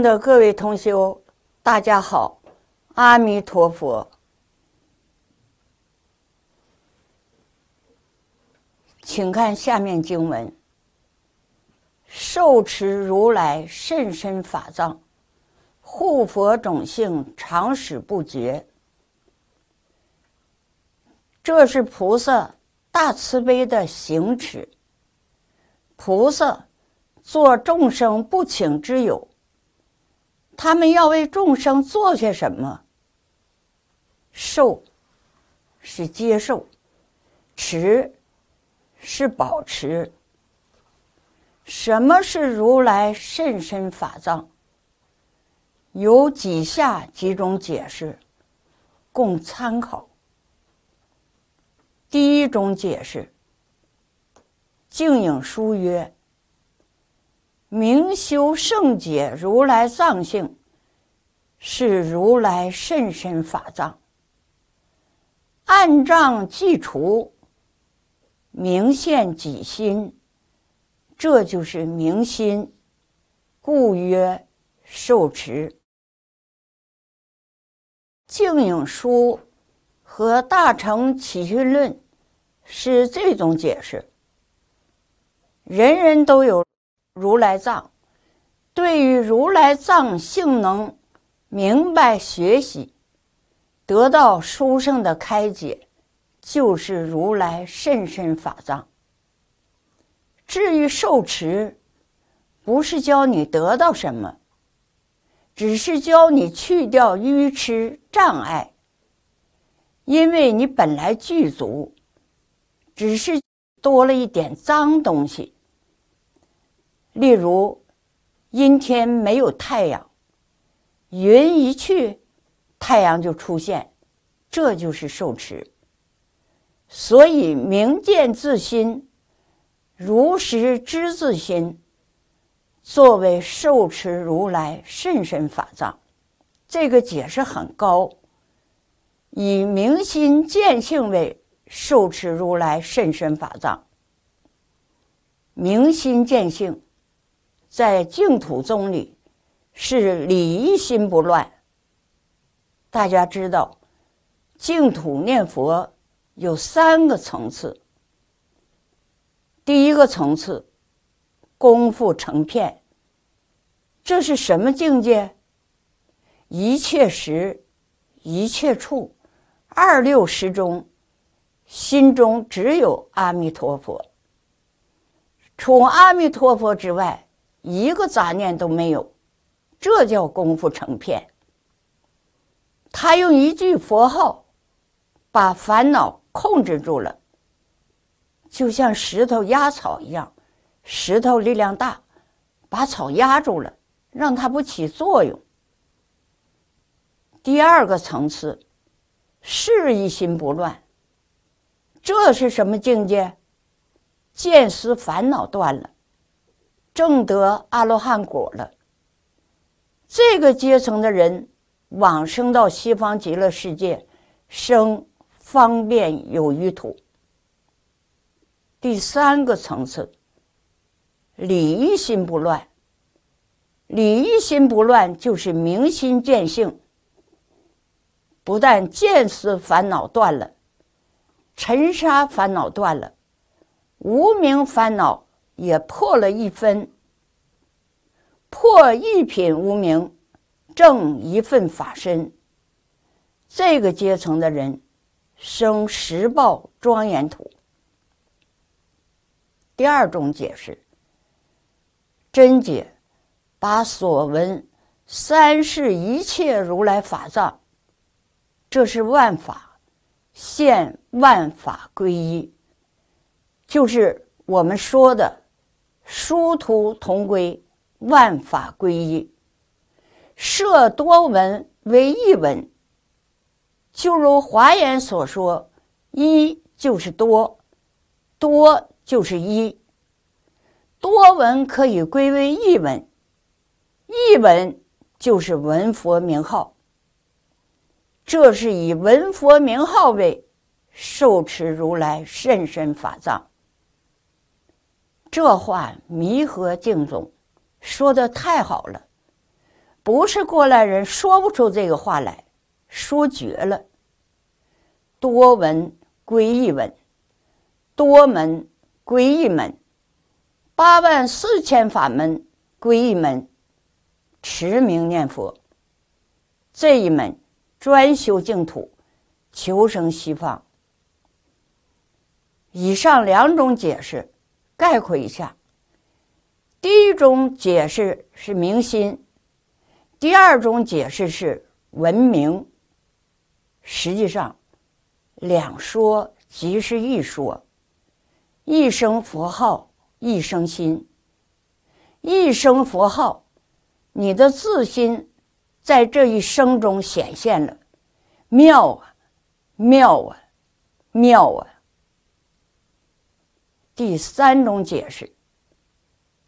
的各位同修，大家好，阿弥陀佛，请看下面经文：受持如来甚深法藏，护佛种性，常使不绝。这是菩萨大慈悲的行持。菩萨做众生不请之友。他们要为众生做些什么？受是接受，持是保持。什么是如来甚深法藏？有几下几种解释，供参考。第一种解释，《净影书曰。明修圣解，如来藏性，是如来甚深法藏。暗障既除，明现己心，这就是明心，故曰受持。净影书和《大乘起居论》是这种解释，人人都有。如来藏，对于如来藏性能明白学习，得到书圣的开解，就是如来甚深法藏。至于受持，不是教你得到什么，只是教你去掉愚痴障碍，因为你本来具足，只是多了一点脏东西。例如，阴天没有太阳，云一去，太阳就出现，这就是受持。所以明见自心，如实知自心，作为受持如来甚深法藏。这个解释很高，以明心见性为受持如来甚深法藏，明心见性。在净土宗里，是礼仪心不乱。大家知道，净土念佛有三个层次。第一个层次，功夫成片。这是什么境界？一切时、一切处，二六时中，心中只有阿弥陀佛。除阿弥陀佛之外。一个杂念都没有，这叫功夫成片。他用一句佛号，把烦恼控制住了，就像石头压草一样，石头力量大，把草压住了，让它不起作用。第二个层次是一心不乱，这是什么境界？见思烦恼断了。正得阿罗汉果了，这个阶层的人往生到西方极乐世界，生方便有余土。第三个层次，礼一心不乱。礼一心不乱就是明心见性，不但见思烦恼断了，尘沙烦恼断了，无名烦恼。也破了一分，破一品无名，正一份法身。这个阶层的人生十报庄严土。第二种解释，真解把所闻三世一切如来法藏，这是万法现万法归一，就是我们说的。殊途同归，万法归一，设多闻为一闻，就如华严所说，一就是多，多就是一，多闻可以归为一闻，一闻就是闻佛名号。这是以闻佛名号为受持如来甚深法藏。这话弥合净宗说的太好了，不是过来人说不出这个话来，说绝了。多闻归一闻，多门归一门，八万四千法门归一门，持名念佛这一门专修净土，求生西方。以上两种解释。概括一下，第一种解释是明心，第二种解释是文明。实际上，两说即是一说，一声佛号，一声心，一声佛号，你的自心在这一生中显现了，妙啊，妙啊，妙啊！第三种解释，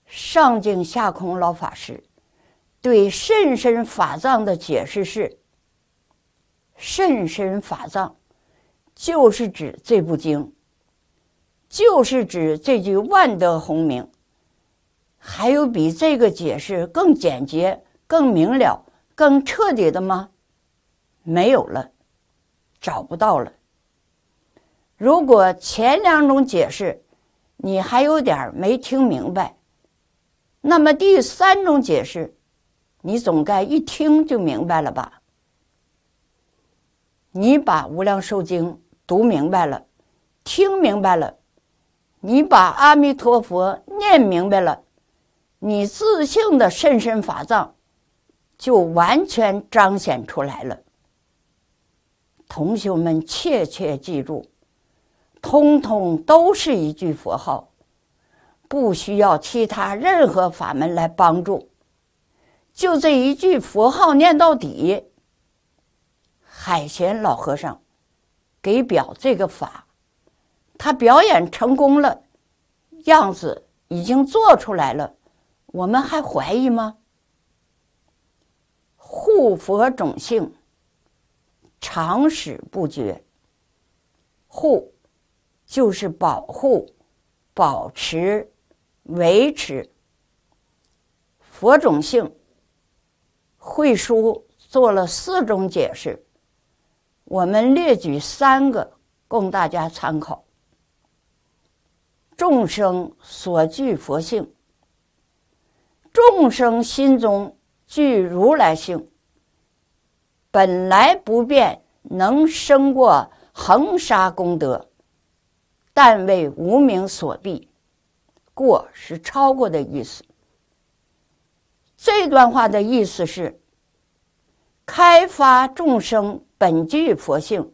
上净下空老法师对甚深法藏的解释是：甚深法藏就是指这部经，就是指这句万德洪名。还有比这个解释更简洁、更明了、更彻底的吗？没有了，找不到了。如果前两种解释，你还有点儿没听明白，那么第三种解释，你总该一听就明白了吧？你把《无量寿经》读明白了，听明白了，你把阿弥陀佛念明白了，你自信的甚深法藏就完全彰显出来了。同学们，切切记住。通通都是一句佛号，不需要其他任何法门来帮助，就这一句佛号念到底。海贤老和尚给表这个法，他表演成功了，样子已经做出来了，我们还怀疑吗？护佛种性，常识不绝，护。就是保护、保持、维持佛种性。慧书做了四种解释，我们列举三个供大家参考：众生所具佛性，众生心中具如来性，本来不变，能生过恒沙功德。但为无名所蔽，过是超过的意思。这段话的意思是：开发众生本具佛性，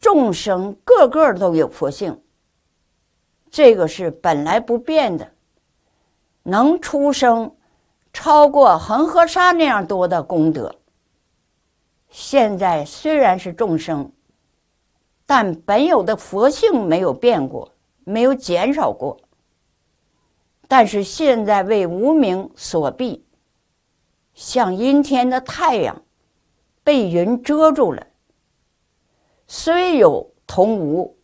众生个个都有佛性，这个是本来不变的，能出生超过恒河沙那样多的功德。现在虽然是众生。但本有的佛性没有变过，没有减少过。但是现在为无名所蔽，像阴天的太阳被云遮住了。虽有同无，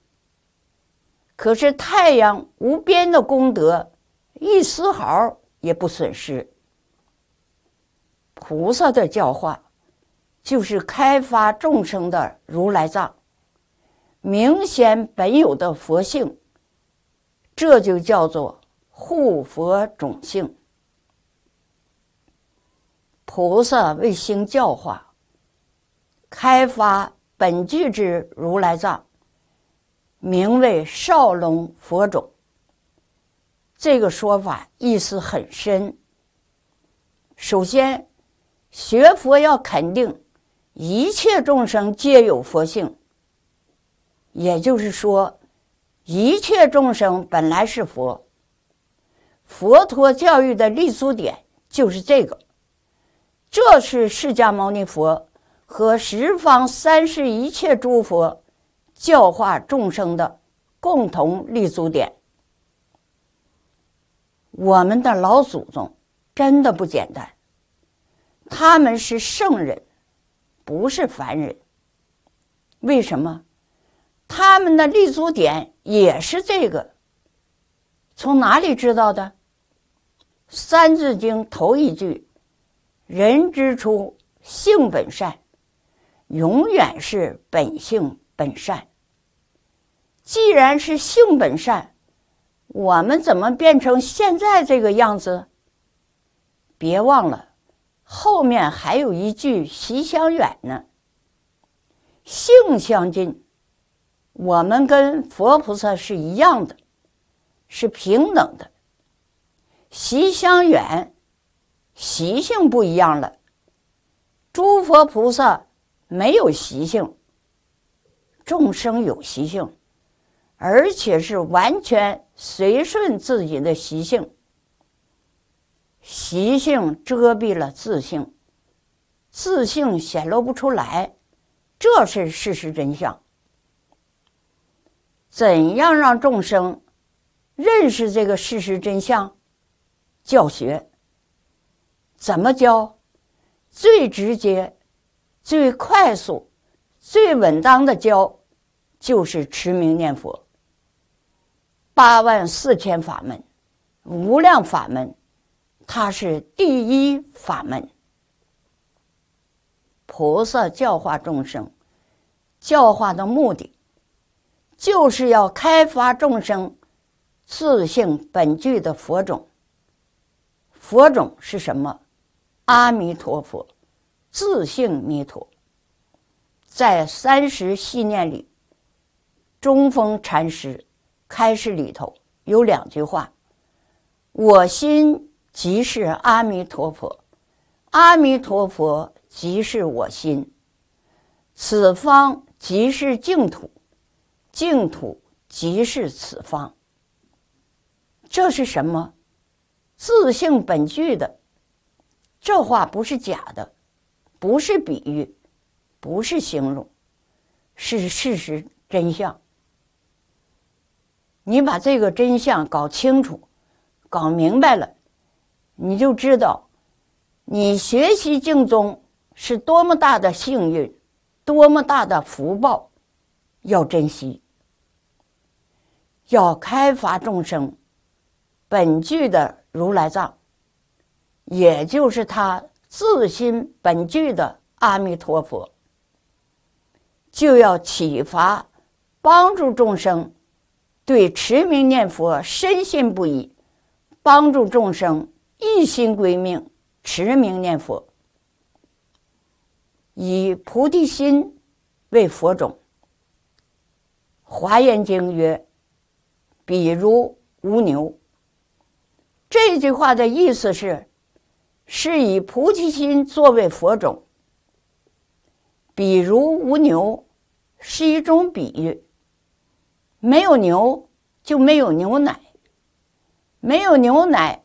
可是太阳无边的功德一丝毫也不损失。菩萨的教化，就是开发众生的如来藏。明显本有的佛性，这就叫做护佛种性。菩萨为兴教化，开发本具之如来藏，名为少龙佛种。这个说法意思很深。首先，学佛要肯定一切众生皆有佛性。也就是说，一切众生本来是佛。佛陀教育的立足点就是这个，这是释迦牟尼佛和十方三世一切诸佛教化众生的共同立足点。我们的老祖宗真的不简单，他们是圣人，不是凡人。为什么？他们的立足点也是这个。从哪里知道的？《三字经》头一句：“人之初，性本善。”永远是本性本善。既然是性本善，我们怎么变成现在这个样子？别忘了，后面还有一句：“习相远”呢。性相近。我们跟佛菩萨是一样的，是平等的。习相远，习性不一样了。诸佛菩萨没有习性，众生有习性，而且是完全随顺自己的习性。习性遮蔽了自性，自性显露不出来，这是事实真相。怎样让众生认识这个事实真相？教学怎么教？最直接、最快速、最稳当的教，就是持名念佛。八万四千法门，无量法门，它是第一法门。菩萨教化众生，教化的目的。就是要开发众生自性本具的佛种。佛种是什么？阿弥陀佛，自性弥陀。在《三十系念》里，中峰禅师开示里头有两句话：“我心即是阿弥陀佛，阿弥陀佛即是我心，此方即是净土。”净土即是此方，这是什么？自性本具的，这话不是假的，不是比喻，不是形容，是事实真相。你把这个真相搞清楚、搞明白了，你就知道你学习净宗是多么大的幸运，多么大的福报，要珍惜。要开发众生本具的如来藏，也就是他自心本具的阿弥陀佛，就要启发、帮助众生对持名念佛深信不疑，帮助众生一心归命持名念佛，以菩提心为佛种。华严经曰。比如无牛，这句话的意思是：是以菩提心作为佛种。比如无牛是一种比喻，没有牛就没有牛奶，没有牛奶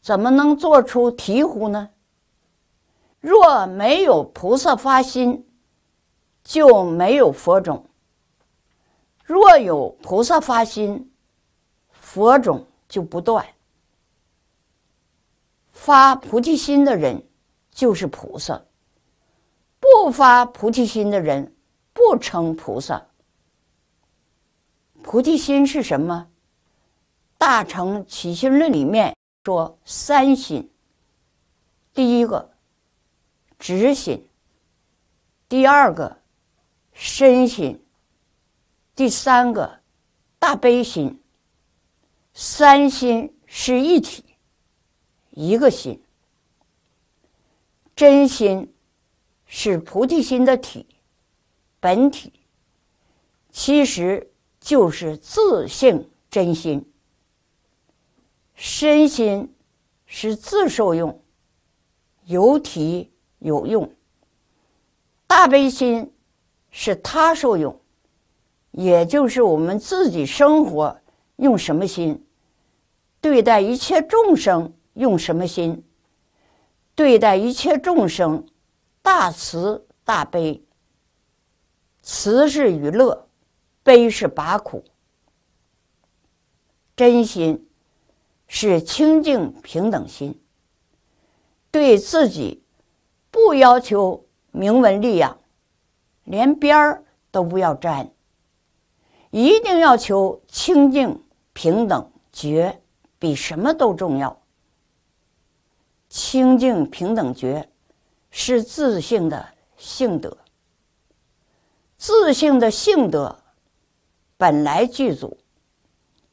怎么能做出醍醐呢？若没有菩萨发心，就没有佛种；若有菩萨发心。佛种就不断。发菩提心的人就是菩萨，不发菩提心的人不称菩萨。菩提心是什么？《大乘起心论》里面说三心：第一个执心，第二个身心，第三个大悲心。三心是一体，一个心，真心是菩提心的体本体，其实就是自性真心。身心是自受用，有体有用。大悲心是他受用，也就是我们自己生活用什么心。对待一切众生用什么心？对待一切众生，大慈大悲，慈是娱乐，悲是拔苦。真心是清净平等心。对自己不要求名闻利养，连边儿都不要沾，一定要求清净平等觉。比什么都重要。清净平等觉是自性的性德，自性的性德本来具足，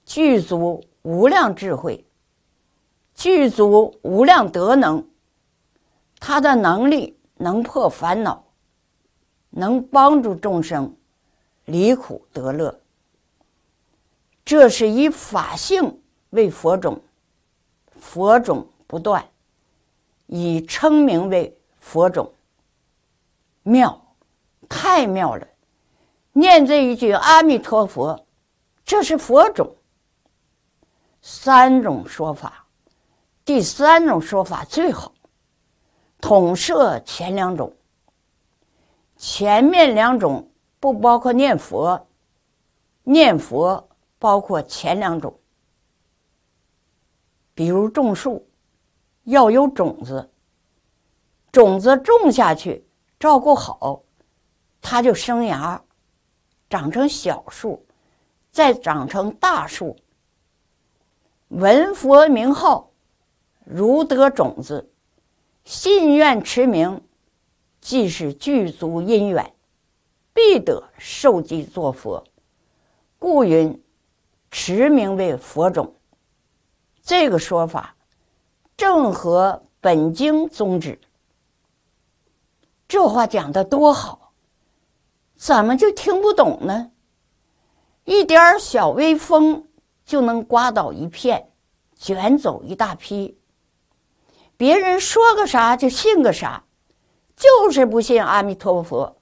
具足无量智慧，具足无量德能。他的能力能破烦恼，能帮助众生离苦得乐。这是以法性。为佛种，佛种不断，以称名为佛种。妙，太妙了！念这一句阿弥陀佛，这是佛种。三种说法，第三种说法最好，统摄前两种。前面两种不包括念佛，念佛包括前两种。比如种树，要有种子。种子种下去，照顾好，它就生芽，长成小树，再长成大树。闻佛名号，如得种子，信愿持名，即是具足因缘，必得受记作佛。故云，持名为佛种。这个说法正合本经宗旨。这话讲的多好，怎么就听不懂呢？一点小微风就能刮倒一片，卷走一大批。别人说个啥就信个啥，就是不信阿弥陀佛。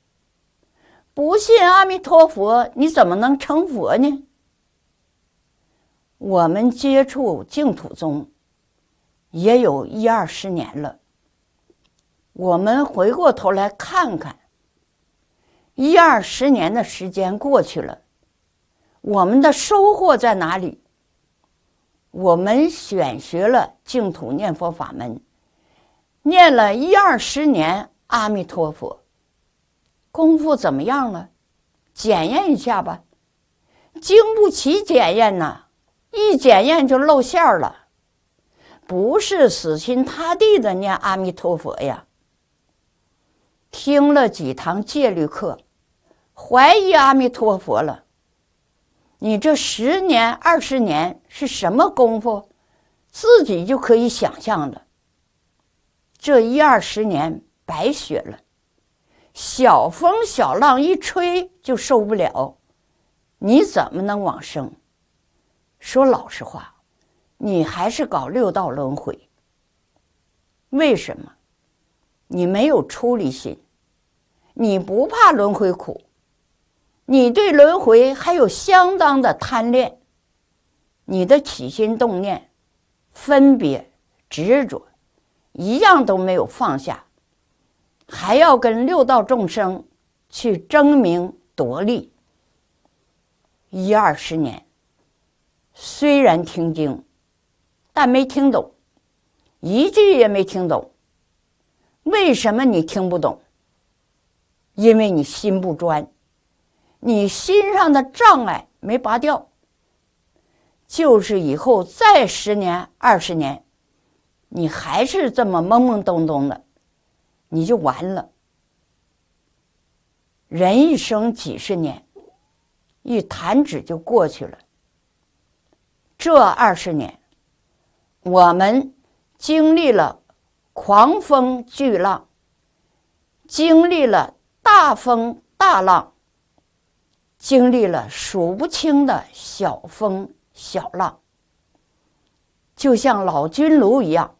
不信阿弥陀佛，你怎么能成佛呢？我们接触净土宗也有一二十年了，我们回过头来看看，一二十年的时间过去了，我们的收获在哪里？我们选学了净土念佛法门，念了一二十年阿弥陀佛，功夫怎么样了？检验一下吧，经不起检验呐。一检验就露馅儿了，不是死心塌地的念阿弥陀佛呀。听了几堂戒律课，怀疑阿弥陀佛了。你这十年二十年是什么功夫，自己就可以想象了。这一二十年白学了，小风小浪一吹就受不了，你怎么能往生？说老实话，你还是搞六道轮回。为什么？你没有出离心，你不怕轮回苦，你对轮回还有相当的贪恋，你的起心动念、分别、执着，一样都没有放下，还要跟六道众生去争名夺利，一二十年。虽然听经，但没听懂，一句也没听懂。为什么你听不懂？因为你心不专，你心上的障碍没拔掉。就是以后再十年、二十年，你还是这么懵懵懂懂的，你就完了。人一生几十年，一弹指就过去了。这二十年，我们经历了狂风巨浪，经历了大风大浪，经历了数不清的小风小浪，就像老君炉一样，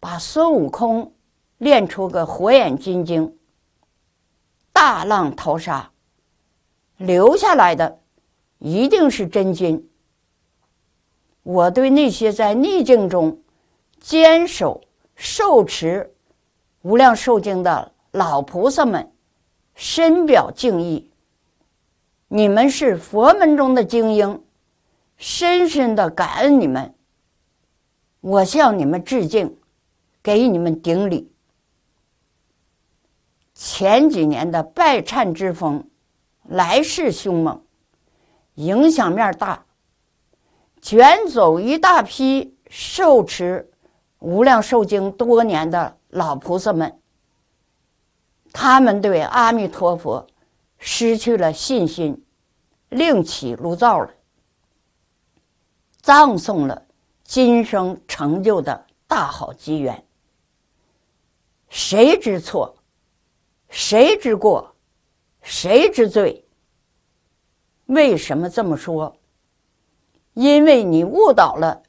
把孙悟空练出个火眼金睛。大浪淘沙，留下来的一定是真君。我对那些在逆境中坚守、受持《无量寿经》的老菩萨们，深表敬意。你们是佛门中的精英，深深的感恩你们。我向你们致敬，给你们顶礼。前几年的拜忏之风，来势凶猛，影响面大。卷走一大批受持无量寿经多年的老菩萨们，他们对阿弥陀佛失去了信心，另起炉灶了，葬送了今生成就的大好机缘。谁知错？谁之过？谁之罪？为什么这么说？因为你误导了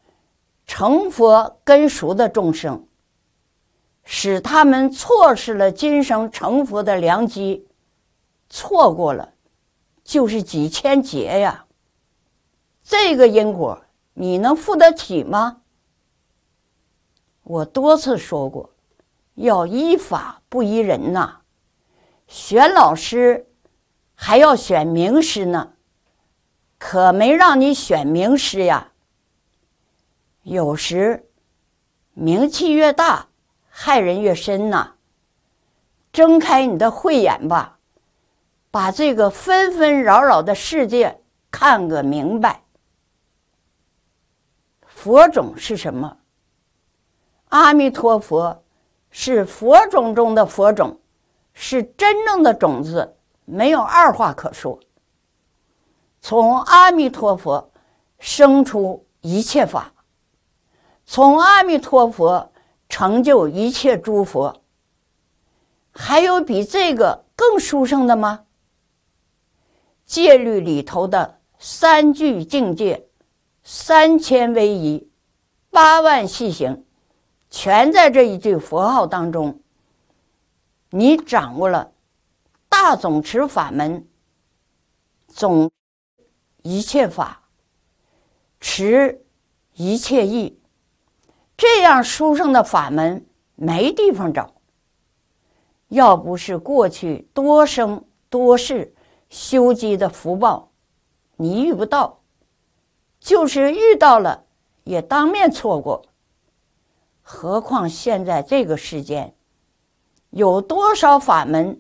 成佛根熟的众生，使他们错失了今生成佛的良机，错过了就是几千劫呀。这个因果你能负得起吗？我多次说过，要依法不依人呐。选老师还要选名师呢。可没让你选名师呀！有时名气越大，害人越深呐。睁开你的慧眼吧，把这个纷纷扰扰的世界看个明白。佛种是什么？阿弥陀佛是佛种中的佛种，是真正的种子，没有二话可说。从阿弥陀佛生出一切法，从阿弥陀佛成就一切诸佛。还有比这个更殊胜的吗？戒律里头的三句境界，三千威仪，八万细行，全在这一句佛号当中。你掌握了大总持法门，总。一切法持一切意，这样殊胜的法门没地方找。要不是过去多生多世修积的福报，你遇不到；就是遇到了，也当面错过。何况现在这个世间，有多少法门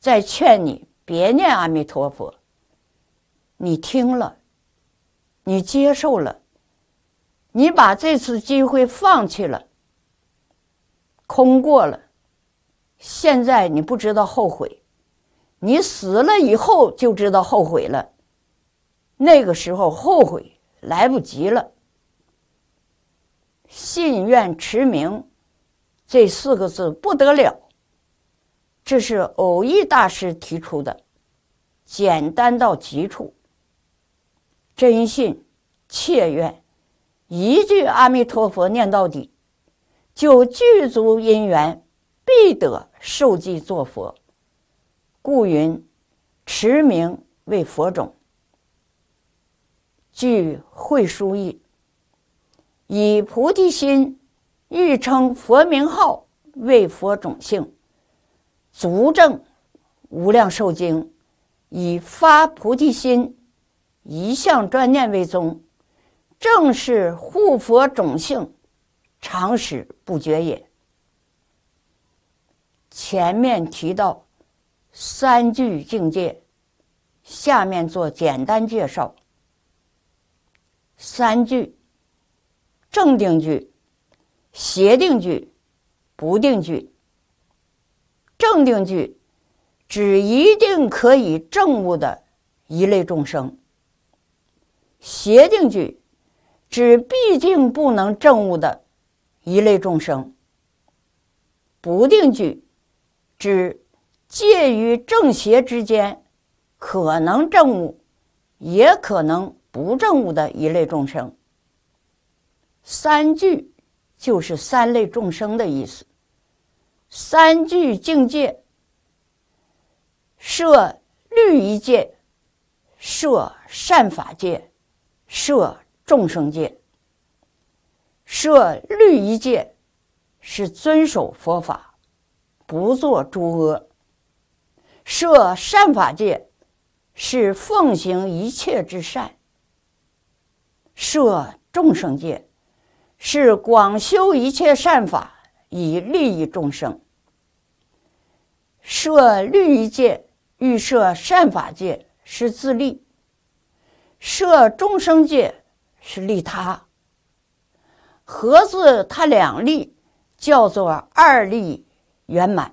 在劝你别念阿弥陀佛？你听了，你接受了，你把这次机会放弃了，空过了。现在你不知道后悔，你死了以后就知道后悔了。那个时候后悔来不及了。信愿持名这四个字不得了，这是偶益大师提出的，简单到极处。真信切愿，一句阿弥陀佛念到底，就具足因缘，必得受记作佛。故云持名为佛种。据慧书意，以菩提心欲称佛名号为佛种性，足证无量寿经》以发菩提心。一向专念为宗，正是护佛种性，常使不绝也。前面提到三句境界，下面做简单介绍。三句：正定句、邪定句、不定句。正定句指一定可以证悟的一类众生。邪定句指必定不能证悟的一类众生，不定句指介于正邪之间，可能证悟，也可能不证悟的一类众生。三句就是三类众生的意思。三句境界设律仪界，设善法界。设众生戒，设律仪戒，是遵守佛法，不做诸恶；设善法戒，是奉行一切之善；设众生戒，是广修一切善法，以利益众生；设律仪戒，欲设善法戒，是自利。设众生界是利他，合自他两利，叫做二利圆满。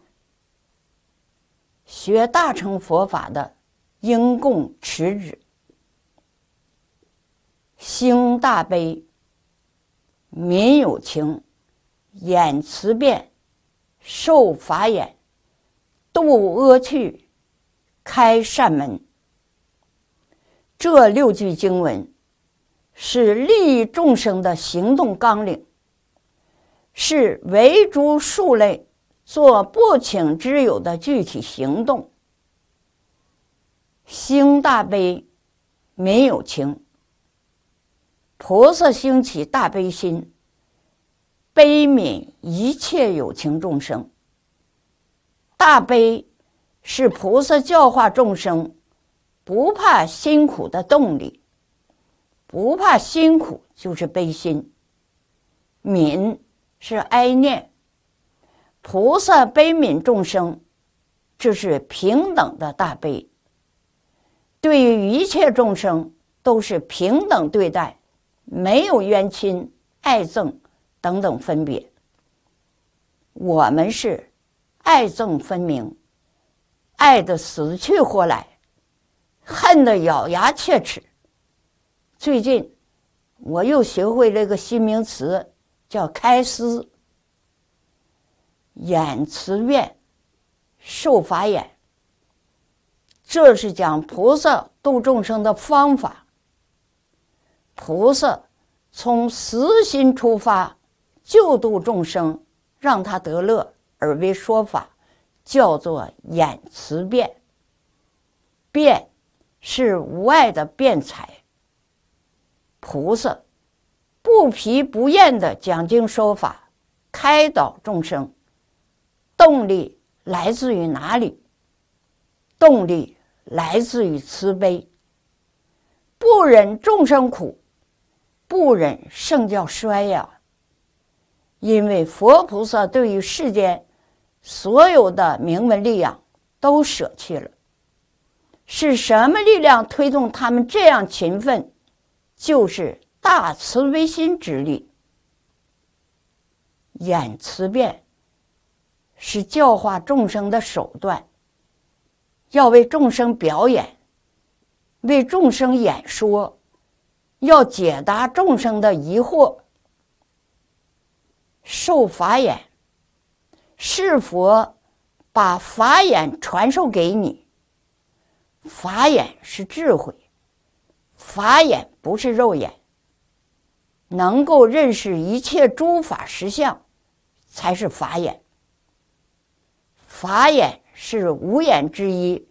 学大乘佛法的应共持之，兴大悲，民有情，演慈变，受法眼，度厄趣，开善门。这六句经文是利益众生的行动纲领，是唯诸数类做不请之友的具体行动。兴大悲，没有情。菩萨兴起大悲心，悲悯一切有情众生。大悲是菩萨教化众生。不怕辛苦的动力，不怕辛苦就是悲心。悯是哀念，菩萨悲悯众生，这是平等的大悲。对于一切众生都是平等对待，没有冤亲爱憎等等分别。我们是爱憎分明，爱的死去活来。恨得咬牙切齿。最近，我又学会了一个新名词，叫开思眼慈变受法眼。这是讲菩萨度众生的方法。菩萨从慈心出发，救度众生，让他得乐，而为说法，叫做眼慈变变。是无碍的辩才菩萨，不疲不厌的讲经说法，开导众生。动力来自于哪里？动力来自于慈悲。不忍众生苦，不忍圣教衰呀。因为佛菩萨对于世间所有的名闻利养都舍去了。是什么力量推动他们这样勤奋？就是大慈悲心之力。演慈变是教化众生的手段，要为众生表演，为众生演说，要解答众生的疑惑。受法眼，是佛把法眼传授给你。法眼是智慧，法眼不是肉眼，能够认识一切诸法实相，才是法眼。法眼是五眼之一，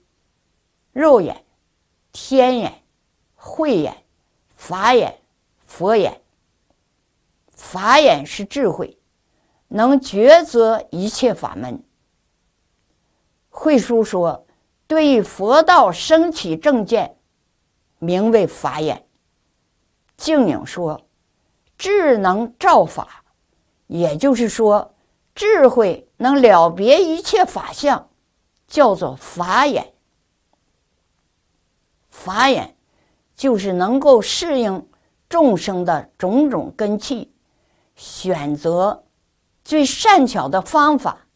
肉眼、天眼、慧眼、法眼、佛眼。法眼是智慧，能抉择一切法门。慧书说。对佛道升起正见，名为法眼。净影说：“智能照法，也就是说，智慧能了别一切法相，叫做法眼。法眼就是能够适应众生的种种根器，选择最善巧的方法。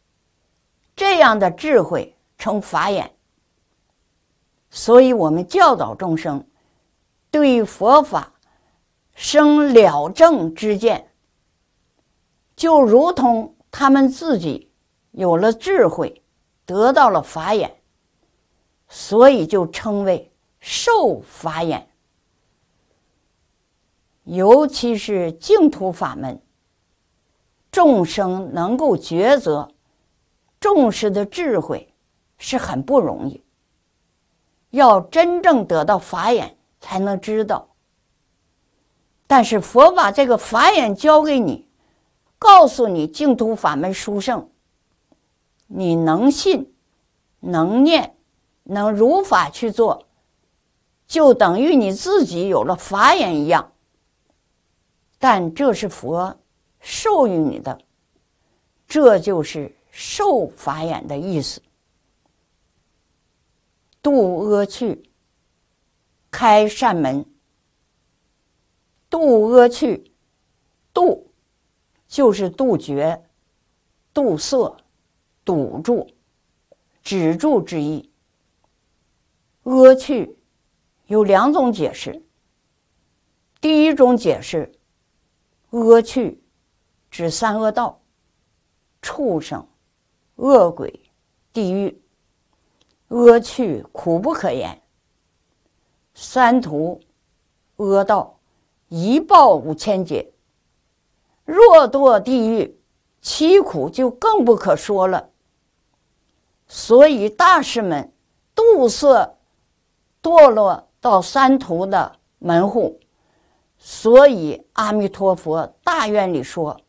这样的智慧称法眼。”所以，我们教导众生对佛法生了正之见，就如同他们自己有了智慧，得到了法眼，所以就称为受法眼。尤其是净土法门，众生能够抉择、重视的智慧是很不容易。要真正得到法眼，才能知道。但是佛把这个法眼交给你，告诉你净土法门殊胜，你能信、能念、能如法去做，就等于你自己有了法眼一样。但这是佛授予你的，这就是受法眼的意思。度厄去，开善门。度厄去，度就是杜绝、堵色、堵住、止住之意。阿去有两种解释。第一种解释，阿去指三恶道、畜生、恶鬼、地狱。阿去苦不可言，三途阿道一报五千劫，若堕地狱，其苦就更不可说了。所以大师们堵塞堕落到三途的门户。所以阿弥陀佛大愿里说：“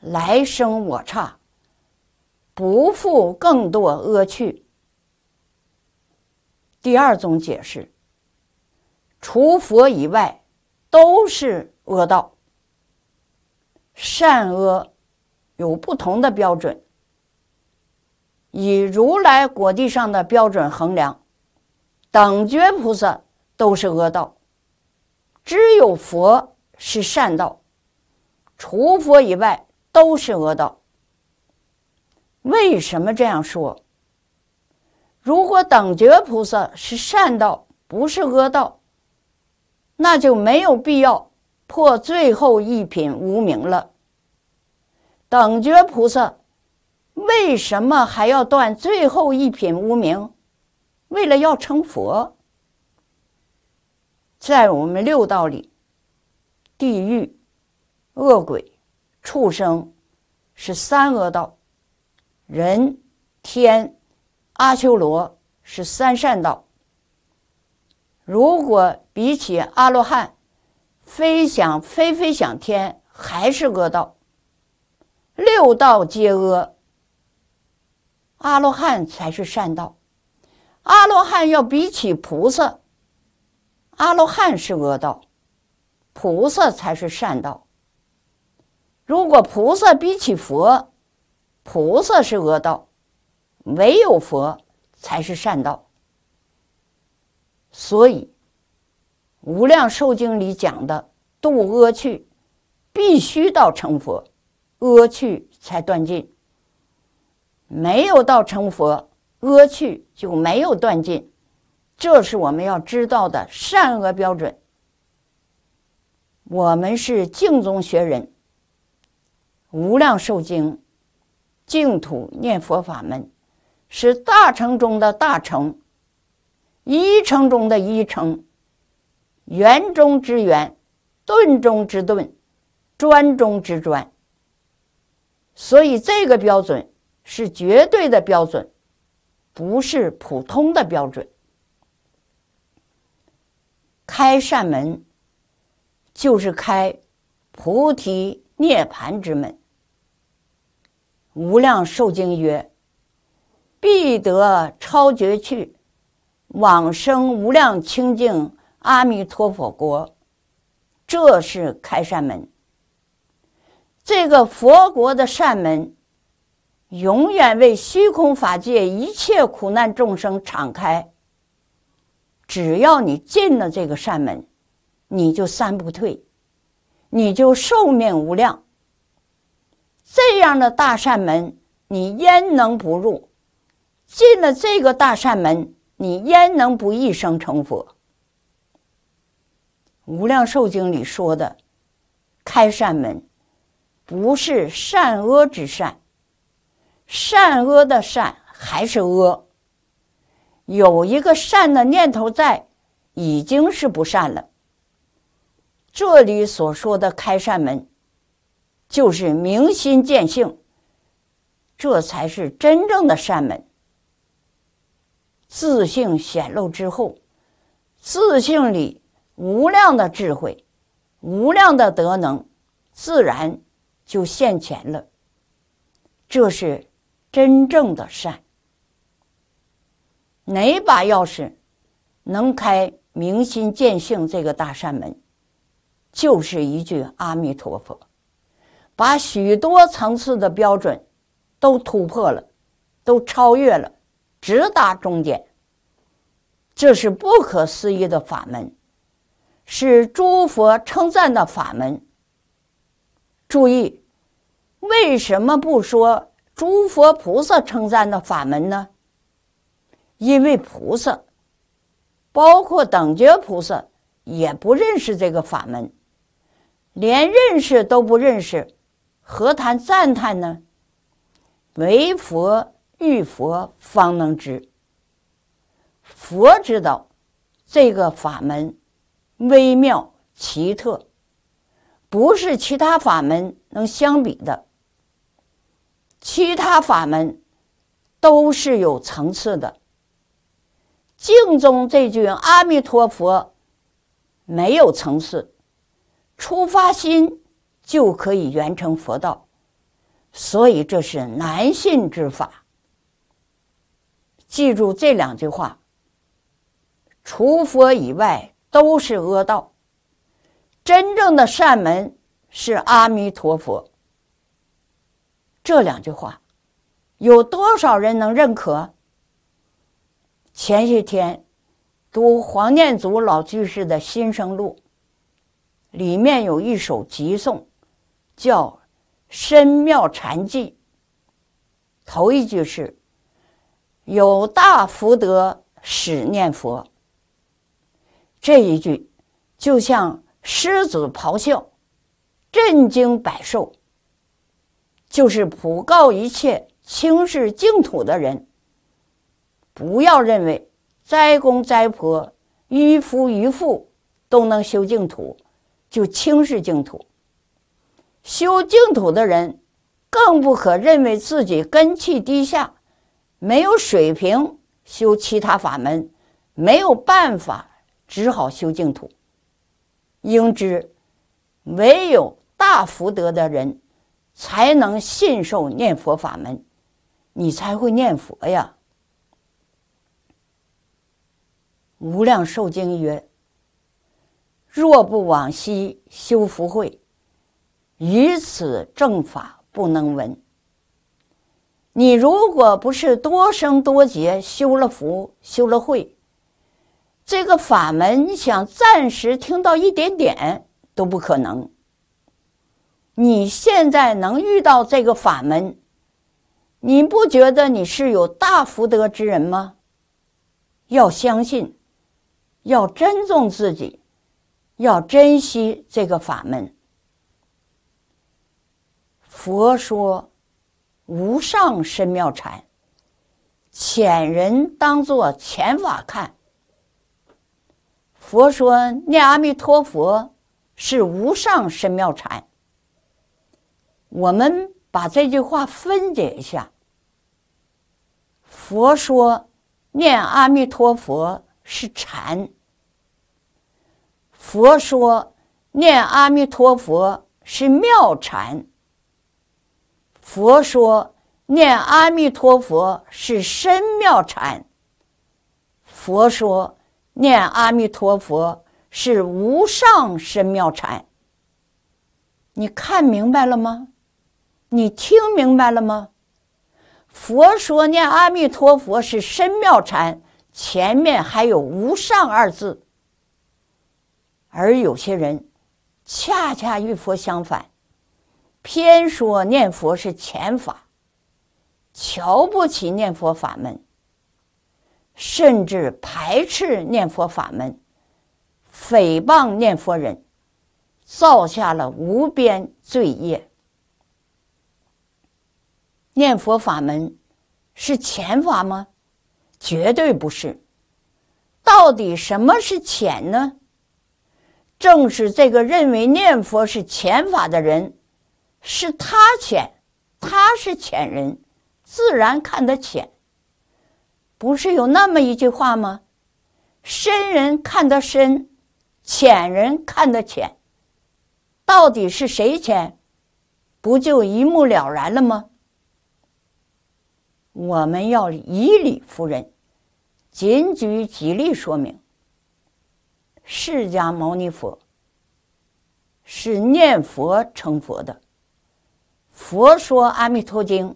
来生我刹，不复更多阿去。”第二种解释：除佛以外，都是恶道。善恶有不同的标准，以如来果地上的标准衡量，等觉菩萨都是恶道，只有佛是善道。除佛以外，都是恶道。为什么这样说？如果等觉菩萨是善道，不是恶道，那就没有必要破最后一品无名了。等觉菩萨为什么还要断最后一品无名？为了要成佛，在我们六道里，地狱、恶鬼、畜生是三恶道，人天。阿修罗是三善道。如果比起阿罗汉，飞想非飞想天还是恶道，六道皆恶。阿罗汉才是善道。阿罗汉要比起菩萨，阿罗汉是恶道，菩萨才是善道。如果菩萨比起佛，菩萨是恶道。唯有佛才是善道，所以《无量寿经》里讲的度阿去，必须到成佛，阿去才断尽。没有到成佛，阿去就没有断尽。这是我们要知道的善恶标准。我们是净宗学人，《无量寿经》净土念佛法门。是大乘中的大乘，一乘中的一乘，圆中之圆，顿中之顿，专中之专。所以这个标准是绝对的标准，不是普通的标准。开善门，就是开菩提涅盘之门。无量寿经曰。必得超绝去，往生无量清净阿弥陀佛国。这是开善门。这个佛国的善门，永远为虚空法界一切苦难众生敞开。只要你进了这个善门，你就三不退，你就寿命无量。这样的大善门，你焉能不入？进了这个大善门，你焉能不一生成佛？无量寿经里说的“开善门”，不是善恶之善，善恶的善还是恶。有一个善的念头在，已经是不善了。这里所说的开善门，就是明心见性，这才是真正的善门。自性显露之后，自性里无量的智慧、无量的德能，自然就现前了。这是真正的善。哪把钥匙能开明心见性这个大扇门？就是一句阿弥陀佛，把许多层次的标准都突破了，都超越了。直达终点，这是不可思议的法门，是诸佛称赞的法门。注意，为什么不说诸佛菩萨称赞的法门呢？因为菩萨，包括等觉菩萨，也不认识这个法门，连认识都不认识，何谈赞叹呢？为佛。遇佛方能知，佛知道这个法门微妙奇特，不是其他法门能相比的。其他法门都是有层次的，净中这句阿弥陀佛没有层次，出发心就可以圆成佛道，所以这是难信之法。记住这两句话：除佛以外都是恶道，真正的善门是阿弥陀佛。这两句话有多少人能认可？前些天读黄念祖老居士的《心生录》，里面有一首集颂，叫《深妙禅记》，头一句是。有大福德始念佛，这一句就像狮子咆哮，震惊百兽。就是普告一切轻视净土的人，不要认为斋公斋婆、愚夫愚妇都能修净土，就轻视净土。修净土的人更不可认为自己根气低下。没有水平修其他法门，没有办法，只好修净土。应知，唯有大福德的人，才能信受念佛法门，你才会念佛呀。无量寿经曰：“若不往昔修福慧，于此正法不能闻。”你如果不是多生多劫修了福修了慧，这个法门想暂时听到一点点都不可能。你现在能遇到这个法门，你不觉得你是有大福德之人吗？要相信，要珍重自己，要珍惜这个法门。佛说。无上深妙禅，遣人当作遣法看。佛说念阿弥陀佛是无上深妙禅。我们把这句话分解一下：佛说念阿弥陀佛是禅；佛说念阿弥陀佛是妙禅。佛说念阿弥陀佛是深妙禅。佛说念阿弥陀佛是无上深妙禅。你看明白了吗？你听明白了吗？佛说念阿弥陀佛是深妙禅，前面还有“无上”二字。而有些人恰恰与佛相反。偏说念佛是浅法，瞧不起念佛法门，甚至排斥念佛法门，诽谤念佛人，造下了无边罪业。念佛法门是浅法吗？绝对不是。到底什么是浅呢？正是这个认为念佛是浅法的人。是他浅，他是浅人，自然看得浅。不是有那么一句话吗？深人看得深，浅人看得浅。到底是谁浅？不就一目了然了吗？我们要以理服人，仅举几例说明。释迦牟尼佛是念佛成佛的。佛说《阿弥陀经》，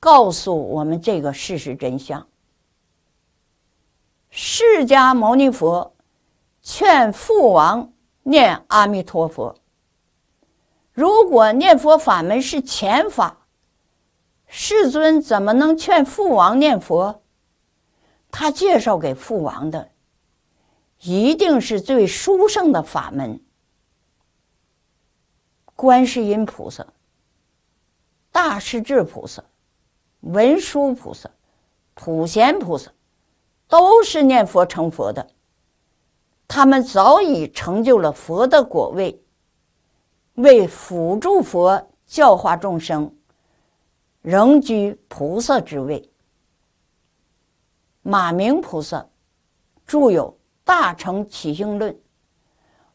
告诉我们这个事实真相。释迦牟尼佛劝父王念阿弥陀佛。如果念佛法门是浅法，世尊怎么能劝父王念佛？他介绍给父王的，一定是最殊胜的法门——观世音菩萨。大势至菩萨、文殊菩萨、普贤菩萨都是念佛成佛的，他们早已成就了佛的果位，为辅助佛教化众生，仍居菩萨之位。马明菩萨著有《大乘起兴论》，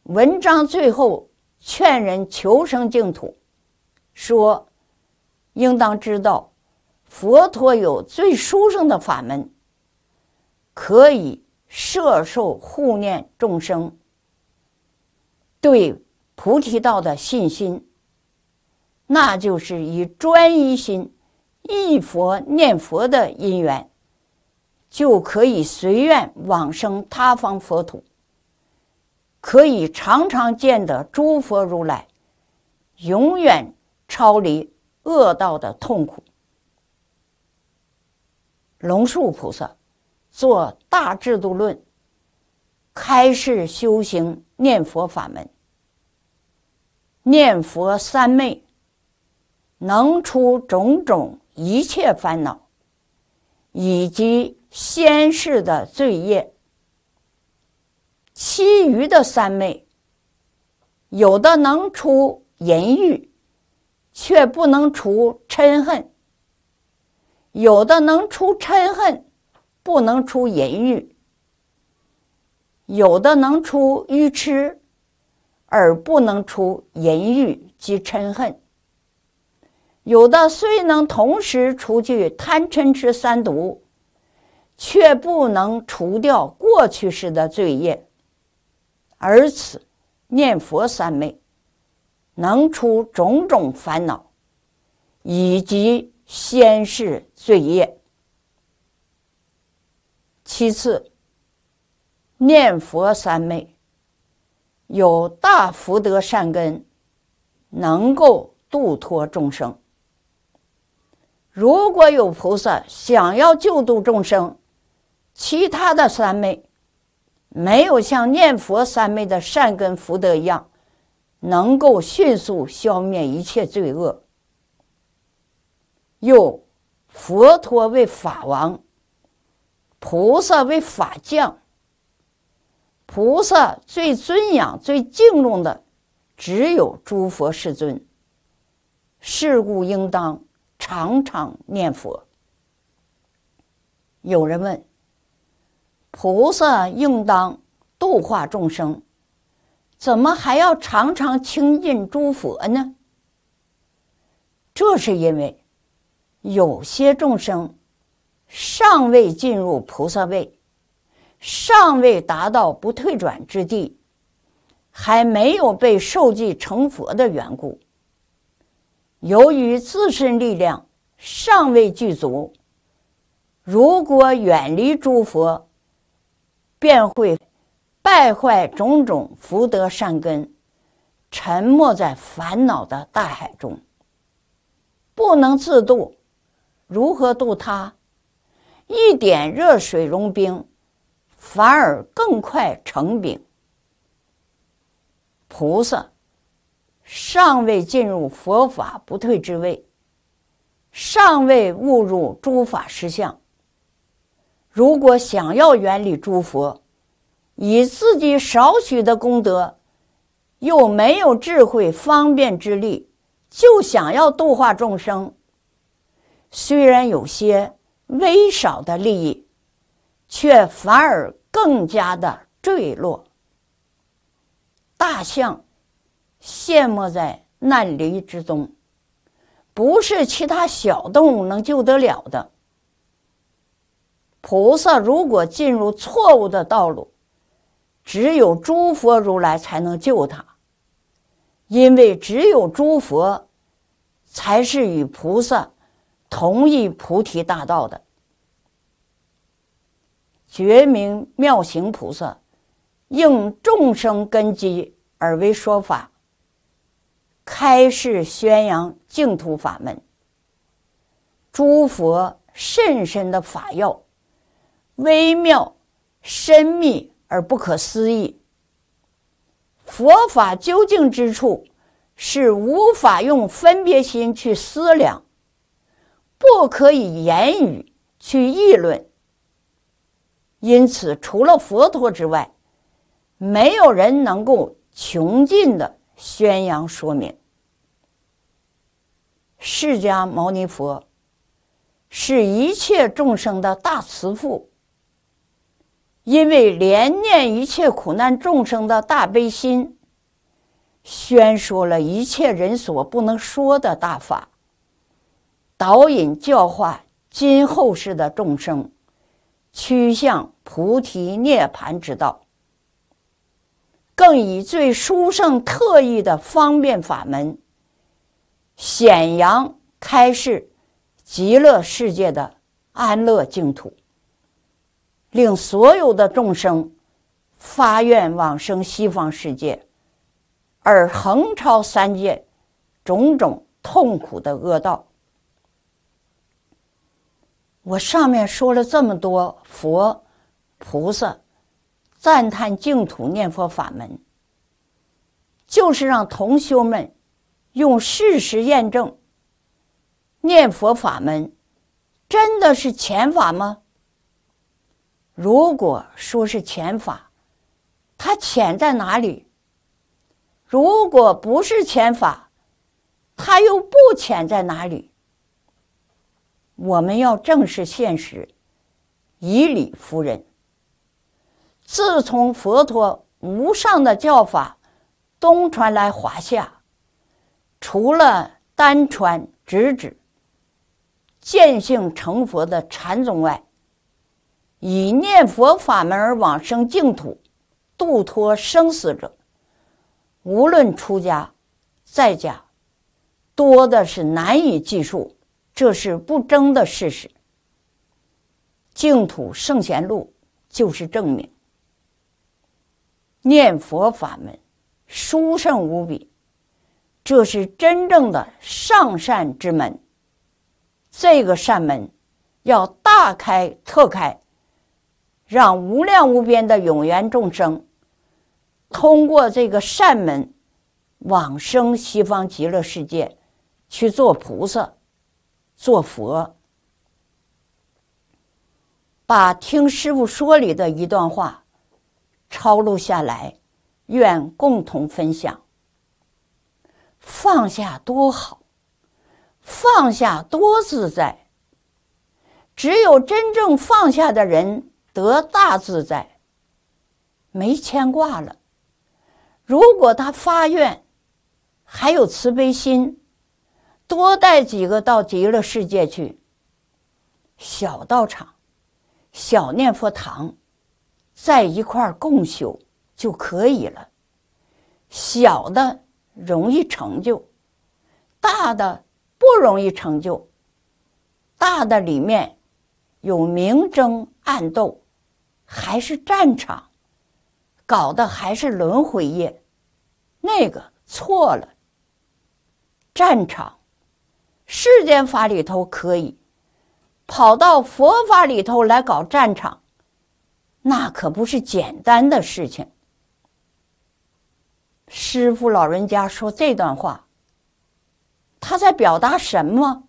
文章最后劝人求生净土，说。应当知道，佛陀有最殊胜的法门，可以摄受护念众生对菩提道的信心。那就是以专一心、忆佛念佛的因缘，就可以随愿往生他方佛土，可以常常见得诸佛如来，永远超离。恶道的痛苦。龙树菩萨做大制度论，开示修行念佛法门，念佛三昧，能出种种一切烦恼，以及先世的罪业。其余的三昧，有的能出淫欲。却不能除嗔恨，有的能除嗔恨，不能除淫欲；有的能除愚痴，而不能除淫欲及嗔恨；有的虽能同时除去贪、嗔、痴三毒，却不能除掉过去时的罪业。而此念佛三昧。能除种种烦恼，以及先世罪业。其次，念佛三昧有大福德善根，能够度脱众生。如果有菩萨想要救度众生，其他的三昧没有像念佛三昧的善根福德一样。能够迅速消灭一切罪恶，又佛陀为法王，菩萨为法将。菩萨最尊仰、最敬重的只有诸佛世尊，是故应当常常念佛。有人问：菩萨应当度化众生。怎么还要常常亲近诸佛呢？这是因为有些众生尚未进入菩萨位，尚未达到不退转之地，还没有被受记成佛的缘故。由于自身力量尚未具足，如果远离诸佛，便会。败坏种种福德善根，沉没在烦恼的大海中，不能自渡，如何渡他？一点热水融冰，反而更快成冰。菩萨尚未进入佛法不退之位，尚未悟入诸法实相。如果想要远离诸佛，以自己少许的功德，又没有智慧方便之力，就想要度化众生。虽然有些微少的利益，却反而更加的坠落，大象陷没在难离之中，不是其他小动物能救得了的。菩萨如果进入错误的道路，只有诸佛如来才能救他，因为只有诸佛才是与菩萨同一菩提大道的觉明妙行菩萨，应众生根基而为说法，开示宣扬净土法门，诸佛甚深的法要，微妙深密。而不可思议，佛法究竟之处是无法用分别心去思量，不可以言语去议论。因此，除了佛陀之外，没有人能够穷尽的宣扬说明。释迦牟尼佛是一切众生的大慈父。因为怜念一切苦难众生的大悲心，宣说了一切人所不能说的大法，导引教化今后世的众生趋向菩提涅盘之道，更以最殊胜特异的方便法门，显扬开示极乐世界的安乐净土。令所有的众生发愿往生西方世界，而横超三界种种痛苦的恶道。我上面说了这么多，佛菩萨赞叹净土念佛法门，就是让同修们用事实验证，念佛法门真的是前法吗？如果说是浅法，它浅在哪里？如果不是浅法，它又不浅在哪里？我们要正视现实，以理服人。自从佛陀无上的教法东传来华夏，除了单传直指见性成佛的禅宗外，以念佛法门而往生净土、度脱生死者，无论出家、在家，多的是难以计数，这是不争的事实。净土圣贤录就是证明，念佛法门殊胜无比，这是真正的上善之门。这个善门要大开特开。让无量无边的永缘众生，通过这个善门往生西方极乐世界，去做菩萨、做佛。把听师傅说里的一段话抄录下来，愿共同分享。放下多好，放下多自在。只有真正放下的人。得大自在，没牵挂了。如果他发愿，还有慈悲心，多带几个到极乐世界去。小道场、小念佛堂，在一块共修就可以了。小的容易成就，大的不容易成就。大的里面有明争暗斗。还是战场，搞的还是轮回业，那个错了。战场，世间法里头可以跑到佛法里头来搞战场，那可不是简单的事情。师傅老人家说这段话，他在表达什么？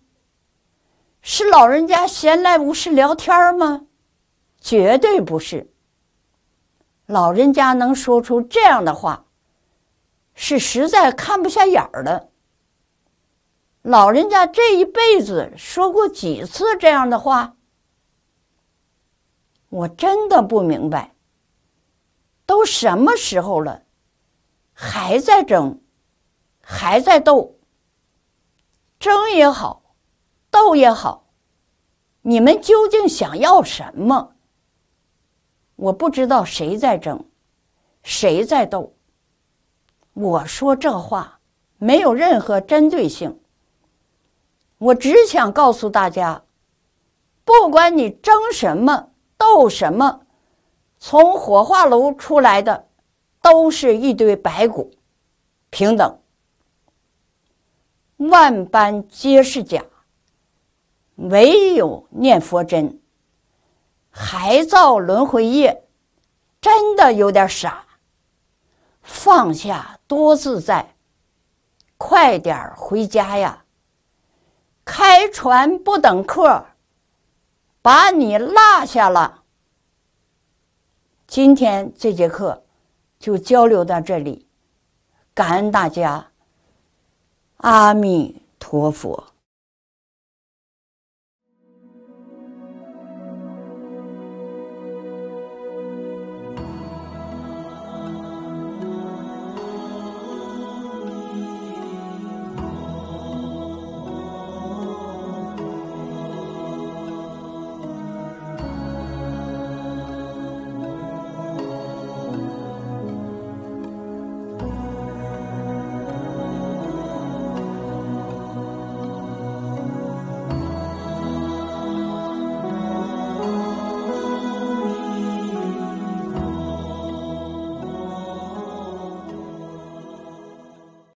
是老人家闲来无事聊天吗？绝对不是，老人家能说出这样的话，是实在看不下眼儿了。老人家这一辈子说过几次这样的话？我真的不明白，都什么时候了，还在争，还在斗，争也好，斗也好，你们究竟想要什么？我不知道谁在争，谁在斗。我说这话没有任何针对性，我只想告诉大家，不管你争什么、斗什么，从火化炉出来的都是一堆白骨，平等，万般皆是假，唯有念佛真。还造轮回业，真的有点傻。放下多自在，快点回家呀！开船不等客，把你落下了。今天这节课就交流到这里，感恩大家，阿弥陀佛。